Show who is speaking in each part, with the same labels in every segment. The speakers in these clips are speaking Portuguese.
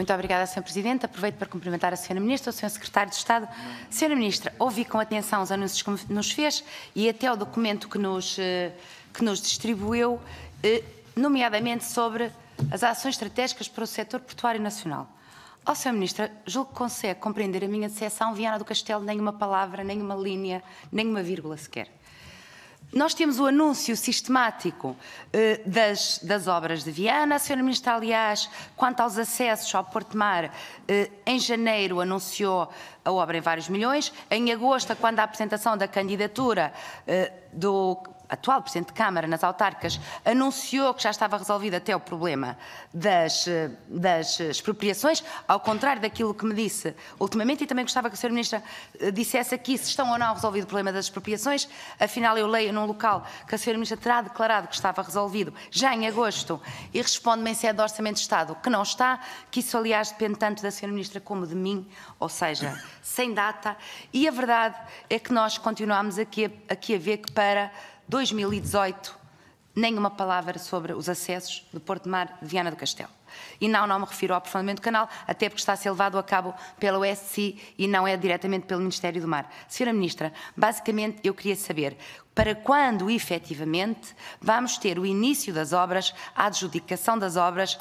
Speaker 1: Muito obrigada, Sr. Presidente. Aproveito para cumprimentar a Sra. Ministra, o Sr. Secretário de Estado. Sra. Ministra, ouvi com atenção os anúncios que nos fez e até o documento que nos, eh, que nos distribuiu, eh, nomeadamente sobre as ações estratégicas para o setor portuário nacional. Ó, oh, Sr. Ministra, julgo que consegue compreender a minha decepção, Viana do Castelo, nem uma palavra, nem uma linha, nem uma vírgula sequer. Nós temos o anúncio sistemático eh, das, das obras de Viana. A senhora ministra, aliás, quanto aos acessos ao Porto Mar, eh, em janeiro anunciou a obra em vários milhões. Em agosto, quando a apresentação da candidatura eh, do atual Presidente de Câmara, nas autarcas anunciou que já estava resolvido até o problema das, eh, das expropriações, ao contrário daquilo que me disse ultimamente, e também gostava que o Sr. Ministro eh, dissesse aqui se estão ou não resolvido o problema das expropriações. Afinal, eu leio num local que a Sra. Ministra terá declarado que estava resolvido já em agosto e responde-me em sede de Orçamento de Estado que não está, que isso, aliás, depende tanto da Sra. Ministra como de mim, ou seja, sem data. E a verdade é que nós continuamos aqui, aqui a ver que para 2018, nenhuma palavra sobre os acessos do Porto de Mar de Viana do Castelo. E não, não me refiro ao aprofundamento do canal, até porque está a ser levado a cabo pela OSC e não é diretamente pelo Ministério do Mar. Senhora Ministra, basicamente eu queria saber para quando efetivamente vamos ter o início das obras, a adjudicação das obras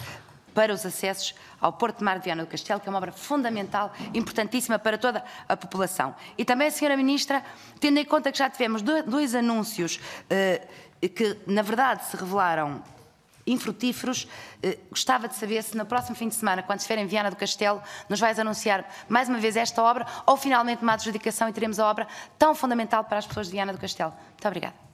Speaker 1: para os acessos ao Porto de Mar de Viana do Castelo, que é uma obra fundamental, importantíssima para toda a população. E também, Senhora Ministra, tendo em conta que já tivemos dois anúncios eh, que, na verdade, se revelaram infrutíferos, eh, gostava de saber se no próximo fim de semana, quando estiver em Viana do Castelo, nos vais anunciar mais uma vez esta obra ou finalmente uma adjudicação e teremos a obra tão fundamental para as pessoas de Viana do Castelo. Muito obrigada.